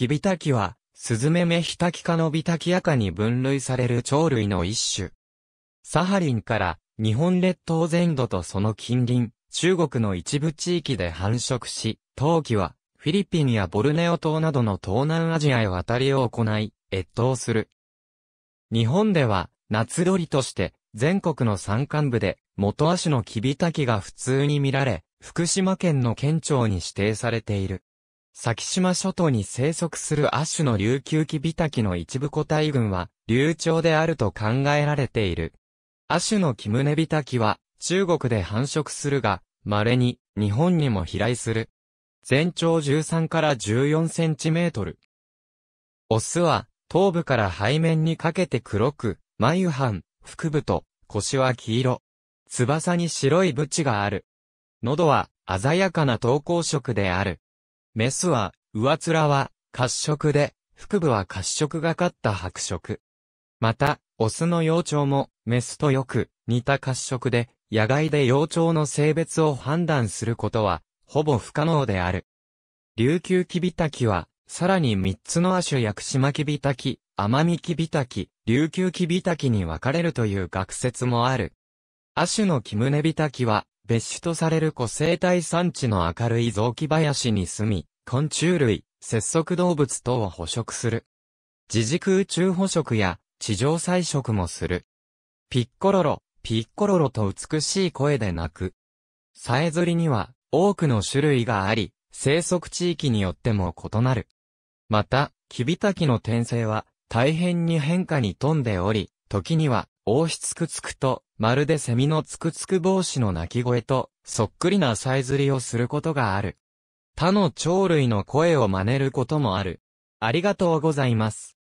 キビタキは、スズメメヒタキ科のビタキアカに分類される鳥類の一種。サハリンから日本列島全土とその近隣、中国の一部地域で繁殖し、冬季はフィリピンやボルネオ島などの東南アジアへ渡りを行い、越冬する。日本では夏鳥として全国の山間部で元足のキビタキが普通に見られ、福島県の県庁に指定されている。先島諸島に生息する亜種の琉球キビタキの一部個体群は、流暢であると考えられている。亜種のキムネビタキは、中国で繁殖するが、稀に、日本にも飛来する。全長13から14センチメートル。オスは、頭部から背面にかけて黒く、眉藩、腹部と、腰は黄色。翼に白いブチがある。喉は、鮮やかな投稿色である。メスは、上面は、褐色で、腹部は褐色がかった白色。また、オスの幼鳥も、メスとよく、似た褐色で、野外で幼鳥の性別を判断することは、ほぼ不可能である。琉球キビタキは、さらに三つの亜種屋久島キビタキ、奄美キビタキ、琉球キビタキに分かれるという学説もある。亜種のキムネビタキは、別種とされる古生体産地の明るい雑木林に住み、昆虫類、節足動物等を捕食する。自軸宇宙捕食や地上採食もする。ピッコロロ、ピッコロロと美しい声で鳴く。さえずりには多くの種類があり、生息地域によっても異なる。また、キビタキの転生は大変に変化に富んでおり、時には王子つくつくと、まるでセミのつくつく帽子の鳴き声と、そっくりなさえずりをすることがある。他の鳥類の声を真似ることもある。ありがとうございます。